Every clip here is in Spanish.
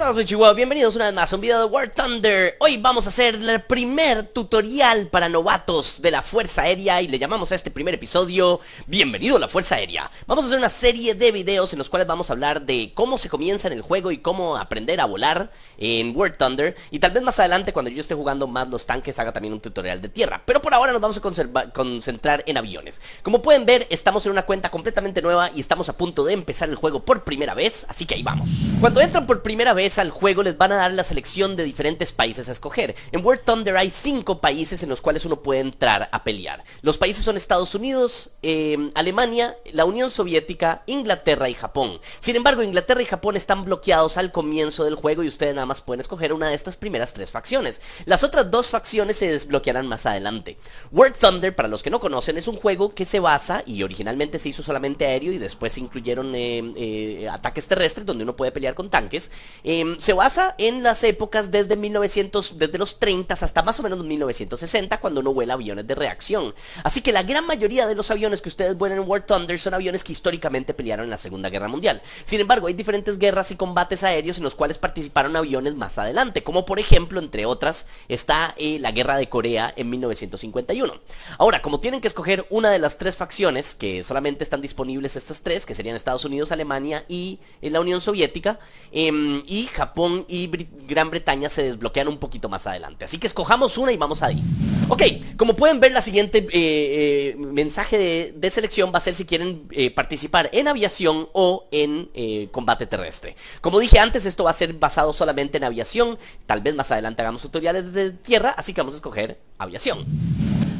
todos, soy Chihuahua, bienvenidos una vez más a un video de World Thunder Hoy vamos a hacer el primer tutorial para novatos de la Fuerza Aérea Y le llamamos a este primer episodio, bienvenido a la Fuerza Aérea Vamos a hacer una serie de videos en los cuales vamos a hablar de cómo se comienza en el juego Y cómo aprender a volar en World Thunder Y tal vez más adelante cuando yo esté jugando más los tanques haga también un tutorial de tierra Pero por ahora nos vamos a concentrar en aviones Como pueden ver, estamos en una cuenta completamente nueva Y estamos a punto de empezar el juego por primera vez, así que ahí vamos Cuando entran por primera vez al juego les van a dar la selección de diferentes países a escoger. En World Thunder hay 5 países en los cuales uno puede entrar a pelear. Los países son Estados Unidos, em, Alemania, la Unión Soviética, Inglaterra y Japón. Sin embargo, Inglaterra y Japón están bloqueados al comienzo del juego y ustedes nada más pueden escoger una de estas primeras tres facciones. Las otras dos facciones se desbloquearán más adelante. World Thunder, para los que no conocen, es un juego que se basa y originalmente se hizo solamente aéreo y después se incluyeron em, eh, ataques terrestres donde uno puede pelear con tanques. Eh, Em, se basa en las épocas desde 1900, desde los 30 hasta más o menos 1960, cuando no vuela aviones de reacción. Así que la gran mayoría de los aviones que ustedes vuelan en World Thunder son aviones que históricamente pelearon en la Segunda Guerra Mundial. Sin embargo, hay diferentes guerras y combates aéreos en los cuales participaron aviones más adelante, como por ejemplo, entre otras, está eh, la Guerra de Corea en 1951. Ahora, como tienen que escoger una de las tres facciones, que solamente están disponibles estas tres, que serían Estados Unidos, Alemania y eh, la Unión Soviética, em, y Japón y Gran Bretaña se desbloquean un poquito más adelante. Así que escojamos una y vamos ahí. Ok, como pueden ver, la siguiente eh, eh, mensaje de, selección va a ser si quieren eh, participar en aviación o en combate terrestre. Como dije antes, esto va a ser basado solamente en aviación. Tal vez más adelante hagamos tutoriales de tierra, así que vamos a escoger aviación.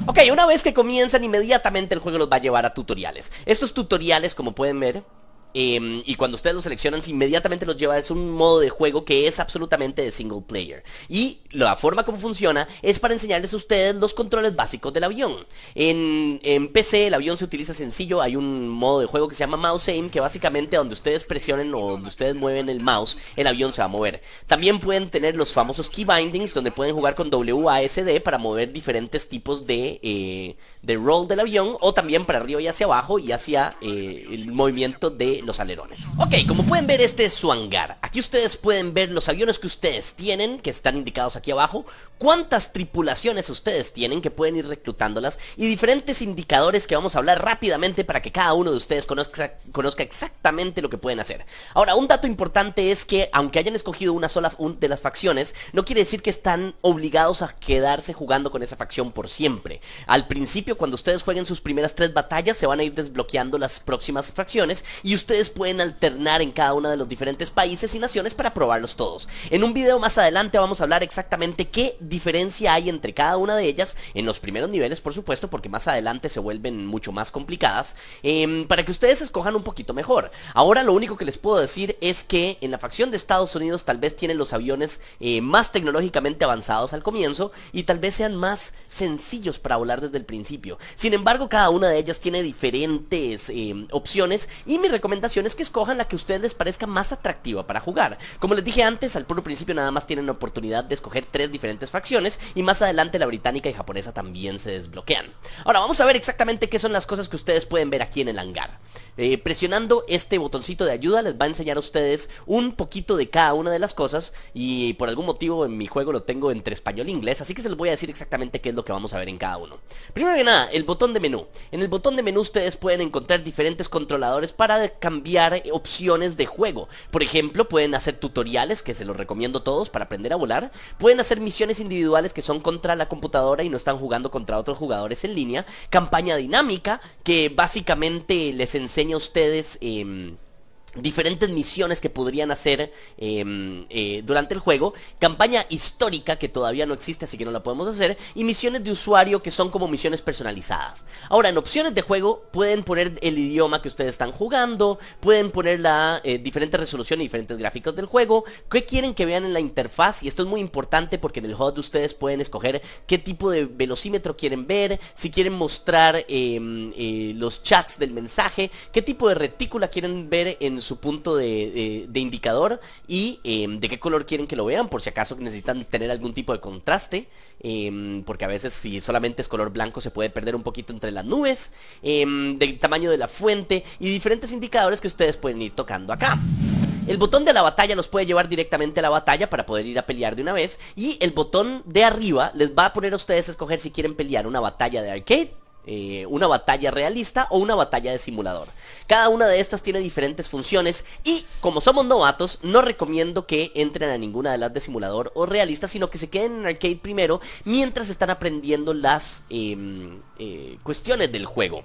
Ok, una vez que comienzan inmediatamente el juego los va a llevar a tutoriales. Estos tutoriales, como pueden ver, Em, y cuando ustedes lo seleccionan, inmediatamente los lleva es un modo de juego que es absolutamente de single player. Y la forma como funciona es para enseñarles a ustedes los controles básicos del avión. En, PC el avión se utiliza sencillo, hay un modo de juego que se llama mouse aim, que básicamente donde ustedes presionen o donde ustedes mueven el mouse, el avión se va a mover. También pueden tener los famosos key bindings, donde pueden jugar con WASD para mover diferentes tipos de, eh, de roll del avión, o también para arriba y hacia abajo y hacia eh, el movimiento de los alerones Ok, como pueden ver este es su hangar Aquí ustedes pueden ver los aviones que ustedes tienen Que están indicados aquí abajo Cuántas tripulaciones ustedes tienen que pueden ir reclutándolas Y diferentes indicadores que vamos a hablar rápidamente Para que cada uno de ustedes conozca, conozca exactamente lo que pueden hacer Ahora, un dato importante es que Aunque hayan escogido una sola de las facciones No quiere decir que están obligados a quedarse jugando con esa facción por siempre Al principio cuando ustedes jueguen sus primeras tres batallas Se van a ir desbloqueando las próximas facciones Y ustedes ustedes pueden alternar en cada uno de los diferentes países y naciones para probarlos todos. En un video más adelante vamos a hablar exactamente qué diferencia hay entre cada una de ellas, en los primeros niveles por supuesto, porque más adelante se vuelven mucho más complicadas, em, para que ustedes escojan un poquito mejor. Ahora lo único que les puedo decir es que en la facción de Estados Unidos tal vez tienen los aviones eh, más tecnológicamente avanzados al comienzo y tal vez sean más sencillos para volar desde el principio. Sin embargo, cada una de ellas tiene diferentes em, opciones y mi recomendación es que escojan la que a ustedes les parezca más atractiva para jugar. Como les dije antes, al puro principio nada más tienen oportunidad de escoger tres diferentes facciones y más adelante la británica y japonesa también se desbloquean. Ahora vamos a ver exactamente qué son las cosas que ustedes pueden ver aquí en el hangar. Eh, presionando este botoncito de ayuda les va a enseñar a ustedes un poquito de cada una de las cosas y por algún motivo en mi juego lo tengo entre español e inglés, así que se les voy a decir exactamente qué es lo que vamos a ver en cada uno. Primero que nada, el botón de menú. En el botón de menú ustedes pueden encontrar diferentes controladores para cambiar eh, opciones de juego. Por ejemplo, pueden hacer tutoriales, que se los recomiendo a todos para aprender a volar. Pueden hacer misiones individuales que son contra la computadora y no están jugando contra otros jugadores en línea. Campaña dinámica, que básicamente les enseña a ustedes... Em, diferentes misiones que podrían hacer em, eh, durante el juego, campaña histórica que todavía no existe así que no la podemos hacer, y misiones de usuario que son como misiones personalizadas. Ahora, en opciones de juego pueden poner el idioma que ustedes están jugando, pueden poner la eh, diferente resolución y diferentes gráficos del juego, qué quieren que vean en la interfaz, y esto es muy importante porque en el HUD ustedes pueden escoger qué tipo de velocímetro quieren ver, si quieren mostrar em, eh, los chats del mensaje, qué tipo de retícula quieren ver en su punto de, indicador y em, de qué color quieren que lo vean, por si acaso necesitan tener algún tipo de contraste, em, porque a veces si solamente es color blanco se puede perder un poquito entre las nubes, em, del tamaño de la fuente y diferentes indicadores que ustedes pueden ir tocando acá. El botón de la batalla los puede llevar directamente a la batalla para poder ir a pelear de una vez. Y el botón de arriba les va a poner a ustedes a escoger si quieren pelear una batalla de arcade eh, una batalla realista o una batalla de simulador. Cada una de estas tiene diferentes funciones y como somos novatos no recomiendo que entren a ninguna de las de simulador o realista, sino que se queden en arcade primero mientras están aprendiendo las em, eh, cuestiones del juego.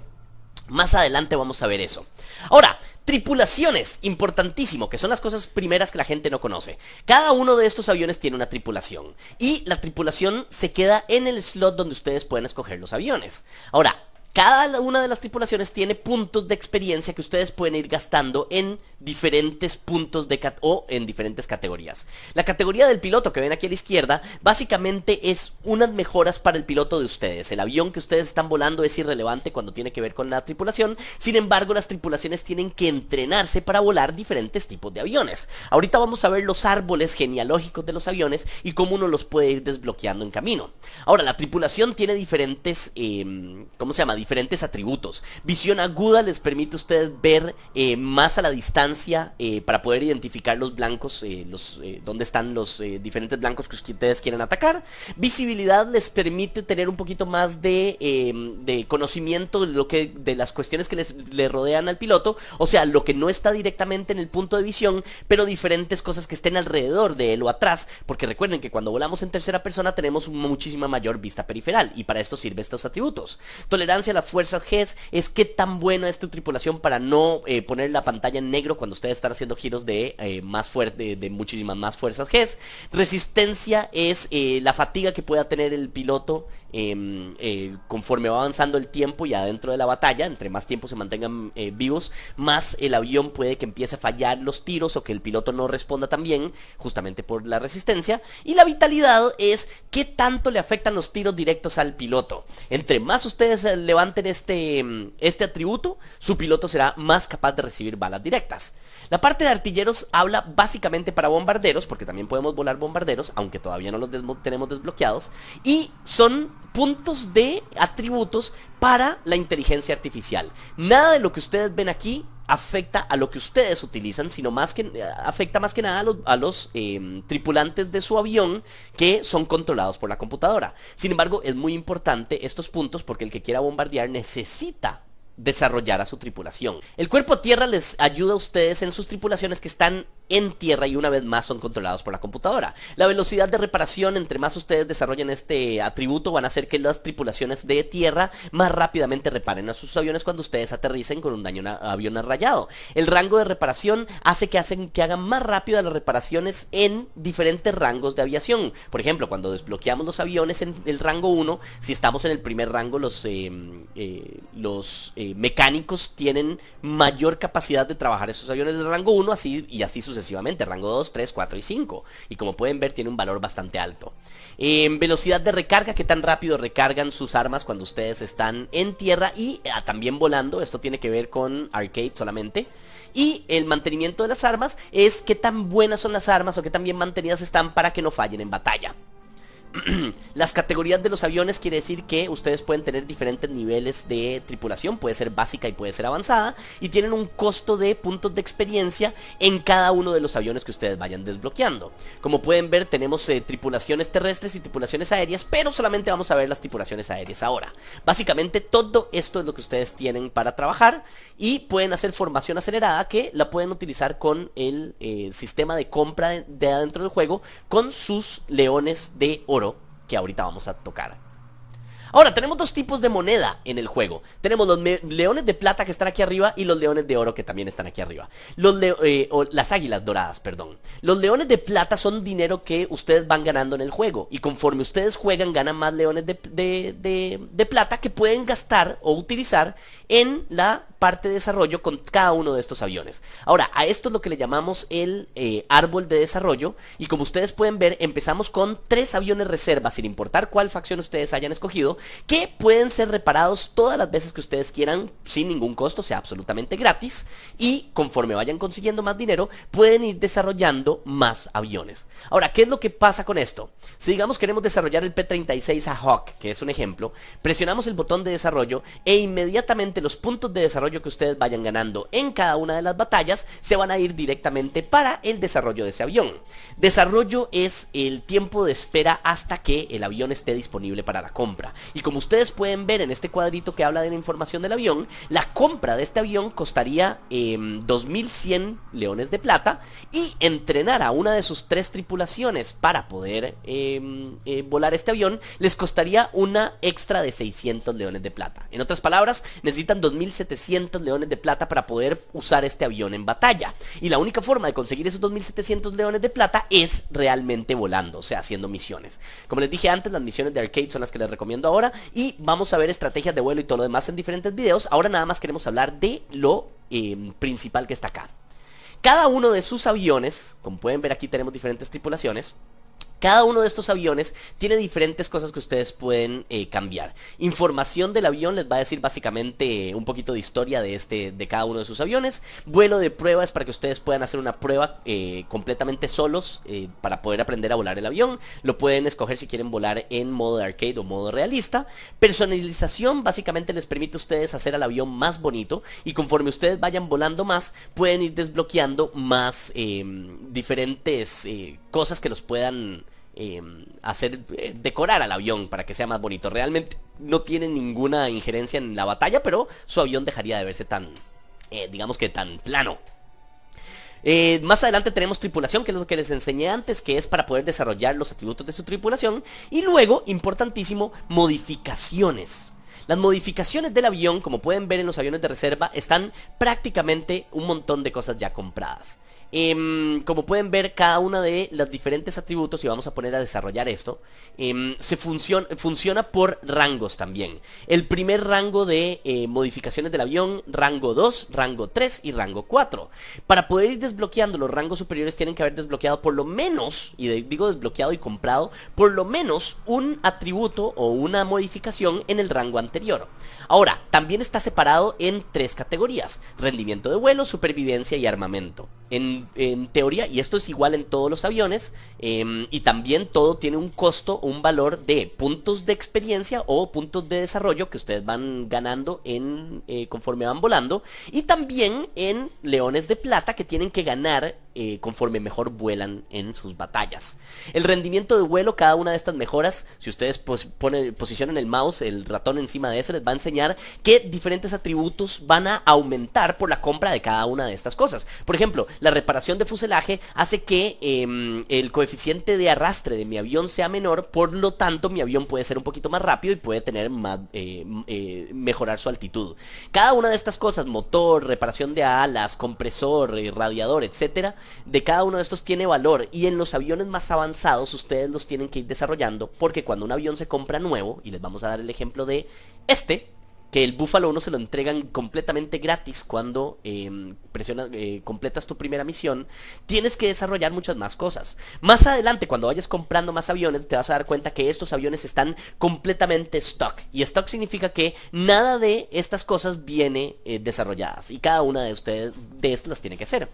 Más adelante vamos a ver eso. Ahora, Tripulaciones, importantísimo, que son las cosas primeras que la gente no conoce. Cada uno de estos aviones tiene una tripulación y la tripulación se queda en el slot donde ustedes pueden escoger los aviones. Ahora, cada una de las tripulaciones tiene puntos de experiencia que ustedes pueden ir gastando en diferentes puntos de o en diferentes categorías. La categoría del piloto que ven aquí a la izquierda básicamente es unas mejoras para el piloto de ustedes. El avión que ustedes están volando es irrelevante cuando tiene que ver con la tripulación. Sin embargo, las tripulaciones tienen que entrenarse para volar diferentes tipos de aviones. Ahorita vamos a ver los árboles genealógicos de los aviones y cómo uno los puede ir desbloqueando en camino. Ahora, la tripulación tiene diferentes, em, ¿cómo se llama? diferentes atributos. Visión aguda les permite a ustedes ver eh, más a la distancia eh, para poder identificar los blancos, eh, los, dónde están los diferentes blancos que ustedes quieren atacar. Visibilidad les permite tener un poquito más de, conocimiento de, lo que, de las cuestiones que les, le rodean al piloto, o sea, lo que no está directamente en el punto de visión, pero diferentes cosas que estén alrededor de él o atrás, porque recuerden que cuando volamos en tercera persona tenemos muchísima mayor vista periferal y para esto sirven estos atributos. Tolerancia la fuerza GES es que tan buena es tu tripulación para no eh, poner la pantalla en negro cuando ustedes están haciendo giros de eh, más fuerte, de, muchísimas más fuerzas G, e Resistencia es eh, la fatiga que pueda tener el piloto Em, eh, conforme va avanzando el tiempo y adentro de la batalla, entre más tiempo se mantengan eh, vivos, más el avión puede que empiece a fallar los tiros o que el piloto no responda tan bien, justamente por la resistencia. Y la vitalidad es qué tanto le afectan los tiros directos al piloto. Entre más ustedes eh, levanten este, em, este atributo, su piloto será más capaz de recibir balas directas. La parte de artilleros habla básicamente para bombarderos, porque también podemos volar bombarderos, aunque todavía no los tenemos desbloqueados. Y son puntos de atributos para la inteligencia artificial. Nada de lo que ustedes ven aquí afecta a lo que ustedes utilizan, sino más que eh, afecta más que nada a los, em, tripulantes de su avión que son controlados por la computadora. Sin embargo, es muy importante estos puntos porque el que quiera bombardear necesita desarrollar a su tripulación. El cuerpo tierra les ayuda a ustedes en sus tripulaciones que están en tierra y una vez más son controlados por la computadora. La velocidad de reparación, entre más ustedes desarrollen este atributo, van a hacer que las tripulaciones de tierra más rápidamente reparen a sus aviones cuando ustedes aterricen con un daño a avión rayado. El rango de reparación hace que, hacen que hagan más rápido las reparaciones en diferentes rangos de aviación. Por ejemplo, cuando desbloqueamos los aviones en el rango 1, si estamos en el primer rango, los, eh, eh, los eh, mecánicos tienen mayor capacidad de trabajar esos aviones del rango 1 así, y así sus sucesivamente, rango 2, 3, 4 y 5. Y como pueden ver tiene un valor bastante alto. En velocidad de recarga, qué tan rápido recargan sus armas cuando ustedes están en tierra y ah, también volando, esto tiene que ver con arcade solamente. Y el mantenimiento de las armas es qué tan buenas son las armas o qué tan bien mantenidas están para que no fallen en batalla. las categorías de los aviones quiere decir que ustedes pueden tener diferentes niveles de tripulación, puede ser básica y puede ser avanzada, y tienen un costo de puntos de experiencia en cada uno de los aviones que ustedes vayan desbloqueando. Como pueden ver, tenemos eh, tripulaciones terrestres y tripulaciones aéreas, pero solamente vamos a ver las tripulaciones aéreas ahora. Básicamente todo esto es lo que ustedes tienen para trabajar y pueden hacer formación acelerada que la pueden utilizar con el eh, sistema de compra de adentro del juego con sus leones de oro que ahorita vamos a tocar. Ahora, tenemos dos tipos de moneda en el juego. Tenemos los leones de plata que están aquí arriba y los leones de oro que también están aquí arriba. Los eh, las águilas doradas, perdón. Los leones de plata son dinero que ustedes van ganando en el juego. Y conforme ustedes juegan, ganan más leones de plata que pueden gastar o utilizar en la parte de desarrollo con cada uno de estos aviones. Ahora, a esto es lo que le llamamos el eh, árbol de desarrollo y como ustedes pueden ver, empezamos con tres aviones reservas, sin importar cuál facción ustedes hayan escogido, que pueden ser reparados todas las veces que ustedes quieran, sin ningún costo, sea, absolutamente gratis, y conforme vayan consiguiendo más dinero, pueden ir desarrollando más aviones. Ahora, ¿qué es lo que pasa con esto? Si digamos queremos desarrollar el P-36 a Hawk, que es un ejemplo, presionamos el botón de desarrollo e inmediatamente los puntos de desarrollo que ustedes vayan ganando en cada una de las batallas se van a ir directamente para el desarrollo de ese avión. Desarrollo es el tiempo de espera hasta que el avión esté disponible para la compra. Y como ustedes pueden ver en este cuadrito que habla de la información del avión, la compra de este avión costaría 2.100 em, leones de plata y entrenar a una de sus tres tripulaciones para poder em, eh, volar este avión les costaría una extra de 600 leones de plata. En otras palabras, necesitan 2.700 leones de plata para poder usar este avión en batalla. Y la única forma de conseguir esos 2.700 leones de plata es realmente volando, o sea, haciendo misiones. Como les dije antes, las misiones de arcade son las que les recomiendo ahora y vamos a ver estrategias de vuelo y todo lo demás en diferentes videos. Ahora nada más queremos hablar de lo em, principal que está acá. Cada uno de sus aviones, como pueden ver aquí tenemos diferentes tripulaciones, cada uno de estos aviones tiene diferentes cosas que ustedes pueden eh, cambiar. Información del avión les va a decir básicamente eh, un poquito de historia de, este, de cada uno de sus aviones. Vuelo de pruebas para que ustedes puedan hacer una prueba eh, completamente solos para poder aprender a volar el avión. Lo pueden escoger si quieren volar en modo arcade o modo realista. Personalización básicamente les permite a ustedes hacer al avión más bonito y conforme ustedes vayan volando más pueden ir desbloqueando más em, diferentes cosas que los puedan Em, hacer eh, decorar al avión para que sea más bonito. Realmente no tiene ninguna injerencia en la batalla, pero su avión dejaría de verse tan, eh, digamos que tan plano. Eh, más adelante tenemos tripulación, que es lo que les enseñé antes, que es para poder desarrollar los atributos de su tripulación. Y luego, importantísimo, modificaciones. Las modificaciones del avión, como pueden ver en los aviones de reserva, están prácticamente un montón de cosas ya compradas. Em, como pueden ver, cada una de los diferentes atributos, y vamos a poner a desarrollar esto, em, se funciona por rangos también. El primer rango de eh, modificaciones del avión, rango 2, rango 3 y rango 4. Para poder ir desbloqueando los rangos superiores tienen que haber desbloqueado por lo menos, y digo desbloqueado y comprado, por lo menos un atributo o una modificación en el rango anterior. Ahora, también está separado en tres categorías, rendimiento de vuelo, supervivencia y armamento. En, teoría, y esto es igual en todos los aviones, em, y también todo tiene un costo, un valor de puntos de experiencia o puntos de desarrollo que ustedes van ganando en, eh, conforme van volando, y también en leones de plata que tienen que ganar eh, conforme mejor vuelan en sus batallas. El rendimiento de vuelo, cada una de estas mejoras, si ustedes posicionan el mouse, el ratón encima de ese, les va a enseñar que diferentes atributos van a aumentar por la compra de cada una de estas cosas. Por ejemplo, la reparación de fuselaje hace que em, el coeficiente de arrastre de mi avión sea menor, por lo tanto mi avión puede ser un poquito más rápido y puede tener más, eh, eh, mejorar su altitud. Cada una de estas cosas, motor, reparación de alas, compresor, radiador, etcétera, de cada uno de estos tiene valor y en los aviones más avanzados ustedes los tienen que ir desarrollando porque cuando un avión se compra nuevo, y les vamos a dar el ejemplo de este, que el Búfalo 1 se lo entregan completamente gratis cuando em, presionas, eh, completas tu primera misión, tienes que desarrollar muchas más cosas. Más adelante, cuando vayas comprando más aviones, te vas a dar cuenta que estos aviones están completamente stock. Y stock significa que nada de estas cosas viene eh, desarrolladas. Y cada una de ustedes de estas las tiene que hacer.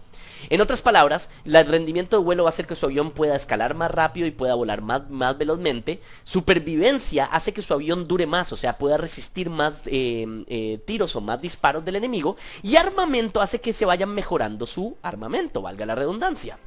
En otras palabras, el rendimiento de vuelo va a hacer que su avión pueda escalar más rápido y pueda volar más, más velozmente. Supervivencia hace que su avión dure más, o sea, pueda resistir más... Eh, Em, eh, tiros o más disparos del enemigo y armamento hace que se vayan mejorando su armamento, valga la redundancia.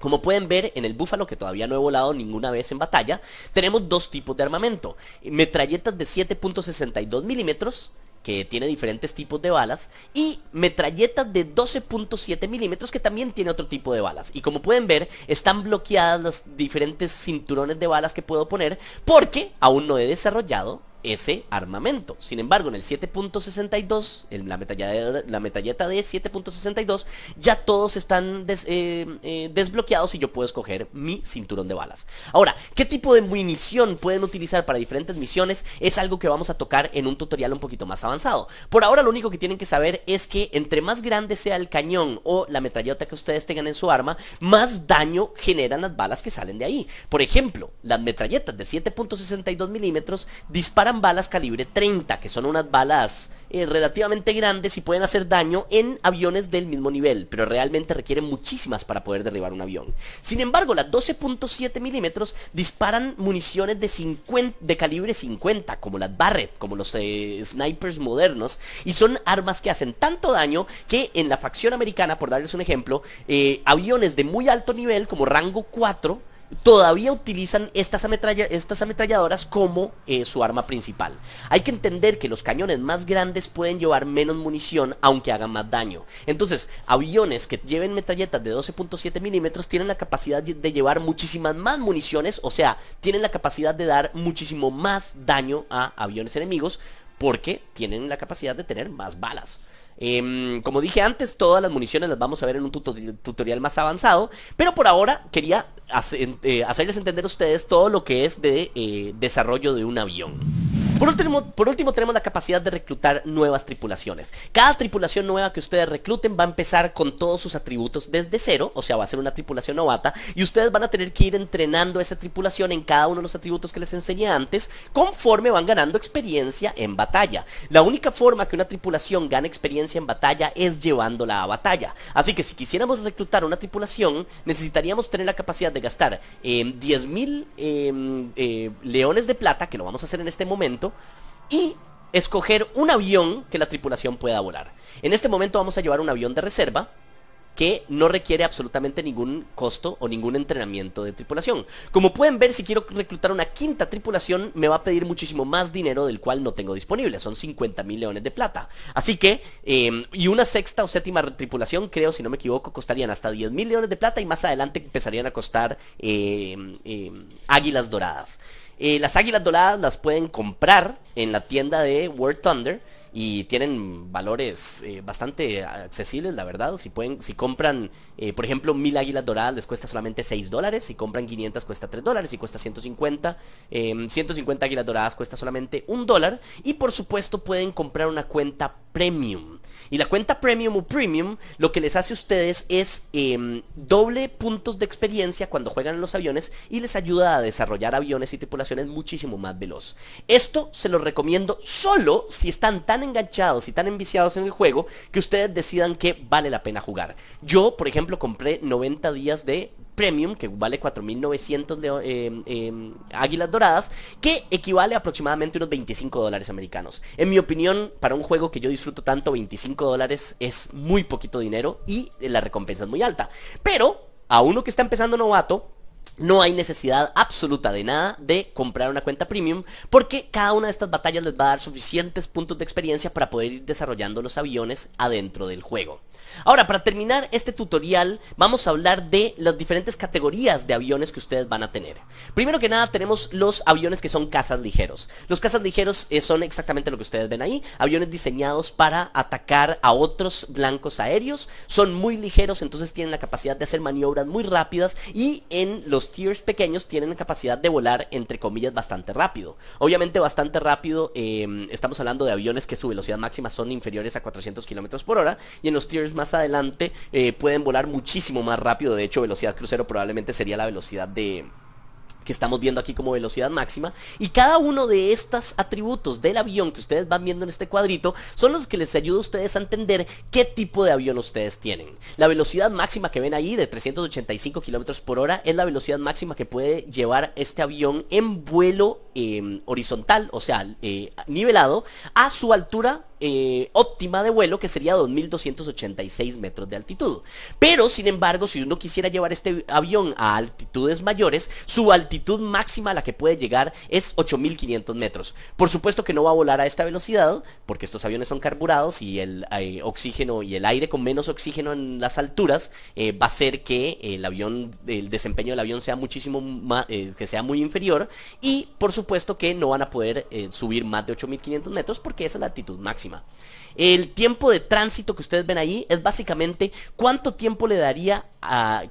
Como pueden ver en el búfalo, que todavía no he volado ninguna vez en batalla, tenemos dos tipos de armamento. Metralletas de 7.62 milímetros, que tiene diferentes tipos de balas, y metralletas de 12.7 milímetros, que también tiene otro tipo de balas. Y como pueden ver, están bloqueadas las diferentes cinturones de balas que puedo poner, porque aún no he desarrollado ese armamento. Sin embargo, en el 7.62, en la metalleta, la metalleta de 7.62, ya todos están eh, eh, desbloqueados y yo puedo escoger mi cinturón de balas. Ahora, ¿qué tipo de munición pueden utilizar para diferentes misiones? Es algo que vamos a tocar en un tutorial un poquito más avanzado. Por ahora lo único que tienen que saber es que entre más grande sea el cañón o la metalleta que ustedes tengan en su arma, más daño generan las balas que salen de ahí. Por ejemplo, las metralletas de 7.62 milímetros disparan balas calibre 30, que son unas balas eh, relativamente grandes y pueden hacer daño en aviones del mismo nivel, pero realmente requieren muchísimas para poder derribar un avión. Sin embargo, las 12.7 milímetros disparan municiones de, 50, de calibre 50, como las Barrett, como los eh, snipers modernos, y son armas que hacen tanto daño que en la facción americana, por darles un ejemplo, eh, aviones de muy alto nivel, como rango 4, todavía utilizan estas, estas ametralladoras como eh, su arma principal. Hay que entender que los cañones más grandes pueden llevar menos munición aunque hagan más daño. Entonces, aviones que lleven metralletas de 12.7 milímetros tienen la capacidad de llevar muchísimas más municiones, o sea, tienen la capacidad de dar muchísimo más daño a aviones enemigos porque tienen la capacidad de tener más balas. Em, como dije antes, todas las municiones las vamos a ver en un tutorial más avanzado. Pero por ahora quería eh, hacerles entender a ustedes todo lo que es de eh, desarrollo de un avión. Por último, por último tenemos la capacidad de reclutar nuevas tripulaciones. Cada tripulación nueva que ustedes recluten va a empezar con todos sus atributos desde cero, o sea, va a ser una tripulación novata, y ustedes van a tener que ir entrenando esa tripulación en cada uno de los atributos que les enseñé antes, conforme van ganando experiencia en batalla. La única forma que una tripulación gane experiencia en batalla es llevándola a batalla. Así que si quisiéramos reclutar una tripulación, necesitaríamos tener la capacidad de gastar 10.000 eh, em, eh, leones de plata, que lo vamos a hacer en este momento, y escoger un avión que la tripulación pueda volar. En este momento vamos a llevar un avión de reserva que no requiere absolutamente ningún costo o ningún entrenamiento de tripulación. Como pueden ver, si quiero reclutar una quinta tripulación, me va a pedir muchísimo más dinero del cual no tengo disponible. Son 50 mil leones de plata. Así que, em, y una sexta o séptima tripulación, creo, si no me equivoco, costarían hasta 10 mil leones de plata y más adelante empezarían a costar em, em, águilas doradas. Eh, las águilas doradas las pueden comprar en la tienda de World Thunder y tienen valores eh, bastante accesibles, la verdad. Si pueden, si compran, eh, por ejemplo, mil águilas doradas les cuesta solamente 6 dólares, si compran 500 cuesta 3 dólares, si cuesta 150, 150 em, águilas doradas cuesta solamente 1 dólar y por supuesto pueden comprar una cuenta premium. Y la cuenta premium o premium lo que les hace a ustedes es em, doble puntos de experiencia cuando juegan en los aviones y les ayuda a desarrollar aviones y tripulaciones muchísimo más veloz. Esto se lo recomiendo solo si están tan enganchados y tan enviciados en el juego que ustedes decidan que vale la pena jugar. Yo, por ejemplo, compré 90 días de Premium, que vale 4.900 eh, em, águilas doradas, que equivale a aproximadamente unos 25 dólares americanos. En mi opinión, para un juego que yo disfruto tanto, 25 dólares es muy poquito dinero y la recompensa es muy alta. Pero a uno que está empezando novato, no hay necesidad absoluta de nada de comprar una cuenta premium porque cada una de estas batallas les va a dar suficientes puntos de experiencia para poder ir desarrollando los aviones adentro del juego. Ahora, para terminar este tutorial, vamos a hablar de las diferentes categorías de aviones que ustedes van a tener. Primero que nada, tenemos los aviones que son cazas ligeros. Los cazas ligeros eh, son exactamente lo que ustedes ven ahí, aviones diseñados para atacar a otros blancos aéreos. Son muy ligeros, entonces tienen la capacidad de hacer maniobras muy rápidas y en los los tiers pequeños tienen la capacidad de volar, entre comillas, bastante rápido. Obviamente bastante rápido, em, estamos hablando de aviones que su velocidad máxima son inferiores a 400 kilómetros por hora, y en los tiers más adelante eh, pueden volar muchísimo más rápido, de hecho velocidad crucero probablemente sería la velocidad de que estamos viendo aquí como velocidad máxima. Y cada uno de estos atributos del avión que ustedes van viendo en este cuadrito son los que les ayuda a ustedes a entender qué tipo de avión ustedes tienen. La velocidad máxima que ven ahí de 385 kilómetros por hora es la velocidad máxima que puede llevar este avión en vuelo eh, horizontal, o sea, eh, nivelado, a su altura eh, óptima de vuelo que sería 2.286 metros de altitud. Pero, sin embargo, si uno quisiera llevar este avión a altitudes mayores, su altitud máxima a la que puede llegar es 8.500 metros. Por supuesto que no va a volar a esta velocidad, porque estos aviones son carburados y el eh, oxígeno y el aire con menos oxígeno en las alturas eh, va a hacer que el avión, el desempeño del avión sea muchísimo más, que sea muy inferior. Y, por supuesto que no van a poder subir más de 8.500 metros porque esa es la altitud máxima. El tiempo de tránsito que ustedes ven ahí es básicamente cuánto tiempo le daría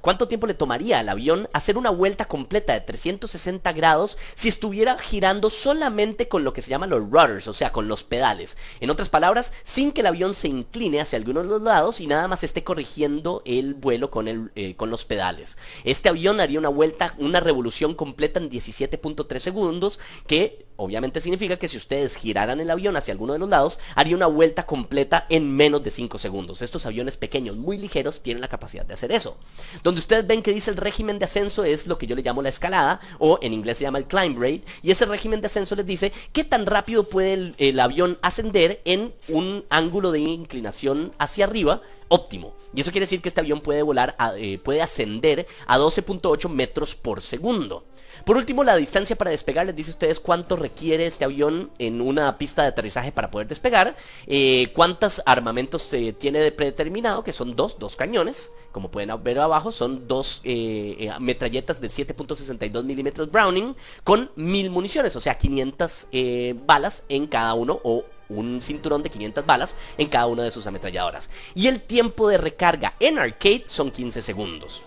cuánto tiempo le tomaría al avión hacer una vuelta completa de 360 grados si estuviera girando solamente con lo que se llama los rudders, o sea, con los pedales. En otras palabras, sin que el avión se incline hacia alguno de los lados y nada más esté corrigiendo el vuelo con, eh, con los pedales. Este avión haría una vuelta, una revolución completa en 17.3 segundos que obviamente significa que si ustedes giraran el avión hacia alguno de los lados, haría una vuelta completa en menos de 5 segundos. Estos aviones pequeños, muy ligeros, tienen la capacidad de hacer eso. Donde ustedes ven que dice el régimen de ascenso es lo que yo le llamo la escalada, o en inglés se llama el climb rate, y ese régimen de ascenso les dice qué tan rápido puede el, avión ascender en un ángulo de inclinación hacia arriba óptimo. Y eso quiere decir que este avión puede volar, eh, puede ascender a 12.8 metros por segundo. Por último, la distancia para despegar les dice ustedes cuánto requiere este avión en una pista de aterrizaje para poder despegar, eh, cuántos armamentos se tiene de predeterminado, que son dos, dos cañones, como pueden ver abajo, son dos eh, eh, metralletas de 7.62 milímetros Browning con mil municiones, o sea, 500 eh, balas en cada uno o un cinturón de 500 balas en cada una de sus ametralladoras. Y el tiempo de recarga en arcade son 15 segundos.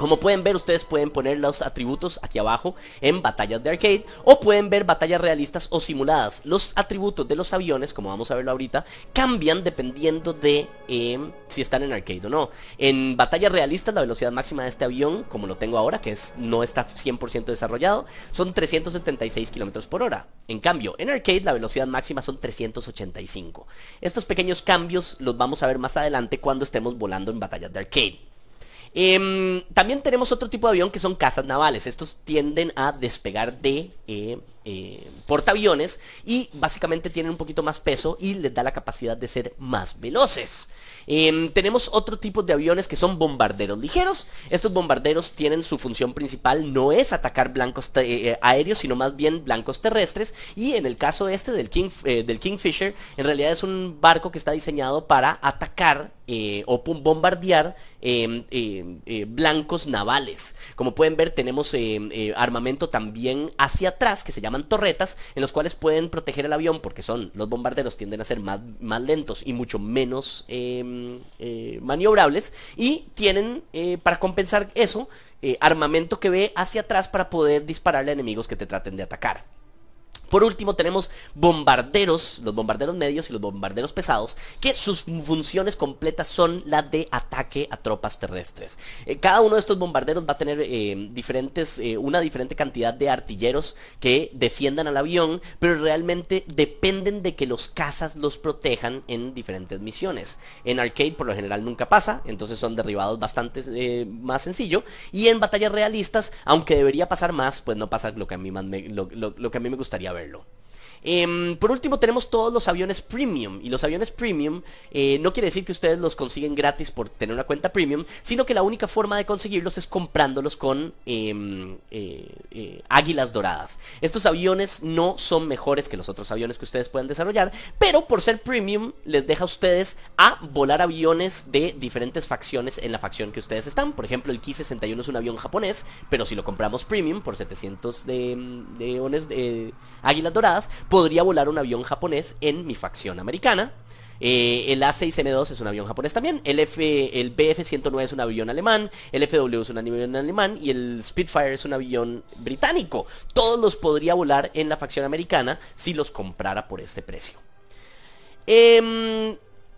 Como pueden ver, ustedes pueden poner los atributos aquí abajo en batallas de arcade o pueden ver batallas realistas o simuladas. Los atributos de los aviones, como vamos a verlo ahorita, cambian dependiendo de em, si están en arcade o no. En batallas realistas, la velocidad máxima de este avión, como lo tengo ahora, que no está 100% desarrollado, son 376 km por hora. En cambio, en arcade la velocidad máxima son 385. Estos pequeños cambios los vamos a ver más adelante cuando estemos volando en batallas de arcade. Em, también tenemos otro tipo de avión que son cazas navales. Estos tienden a despegar de eh, eh, portaaviones y básicamente tienen un poquito más peso y les da la capacidad de ser más veloces. Em, tenemos otro tipo de aviones que son bombarderos ligeros. Estos bombarderos tienen su función principal, no es atacar blancos eh, eh, aéreos, sino más bien blancos terrestres. Y en el caso este del, King, eh, del Kingfisher, en realidad es un barco que está diseñado para atacar o bombardear em, em, blancos navales. Como pueden ver, tenemos armamento también hacia atrás, que se llaman torretas, en los cuales pueden proteger el avión, porque son los bombarderos tienden a ser más, más lentos y mucho menos... Eh, maniobrables y tienen eh, para compensar eso eh, armamento que ve hacia atrás para poder dispararle a enemigos que te traten de atacar. Por último tenemos bombarderos, los bombarderos medios y los bombarderos pesados, que sus funciones completas son las de ataque a tropas terrestres. Eh, cada uno de estos bombarderos va a tener eh, diferentes, eh, una diferente cantidad de artilleros que defiendan al avión, pero realmente dependen de que los cazas los protejan en diferentes misiones. En arcade por lo general nunca pasa, entonces son derribados bastante más sencillo. Y en batallas realistas, aunque debería pasar más, pues no pasa lo que a mí, lo que a mí me gustaría ver. fuero. Em, por último tenemos todos los aviones premium. Y los aviones premium eh, no quiere decir que ustedes los consiguen gratis por tener una cuenta premium, sino que la única forma de conseguirlos es comprándolos con em, eh, eh, águilas doradas. Estos aviones no son mejores que los otros aviones que ustedes puedan desarrollar, pero por ser premium les deja a ustedes a volar aviones de diferentes facciones en la facción que ustedes están. Por ejemplo, el Ki-61 es un avión japonés, pero si lo compramos premium por 700 de, de águilas doradas, podría volar un avión japonés en mi facción americana. Eh, el a 6 n 2 es un avión japonés también. El, F, el BF-109 es un avión alemán. El FW es un avión alemán. Y el Spitfire es un avión británico. Todos los podría volar en la facción americana si los comprara por este precio. Eh,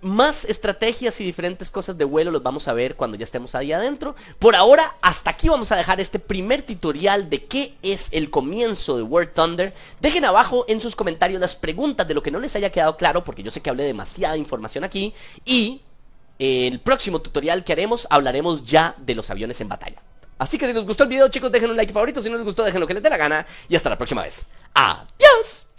más estrategias y diferentes cosas de vuelo los vamos a ver cuando ya estemos ahí adentro. Por ahora, hasta aquí vamos a dejar este primer tutorial de qué es el comienzo de World Thunder. Dejen abajo en sus comentarios las preguntas de lo que no les haya quedado claro, porque yo sé que hablé demasiada información aquí. Y el próximo tutorial que haremos, hablaremos ya de los aviones en batalla. Así que si les gustó el video, chicos, dejen un like favorito. Si no les gustó, dejen lo que les dé la gana. Y hasta la próxima vez. ¡Adiós!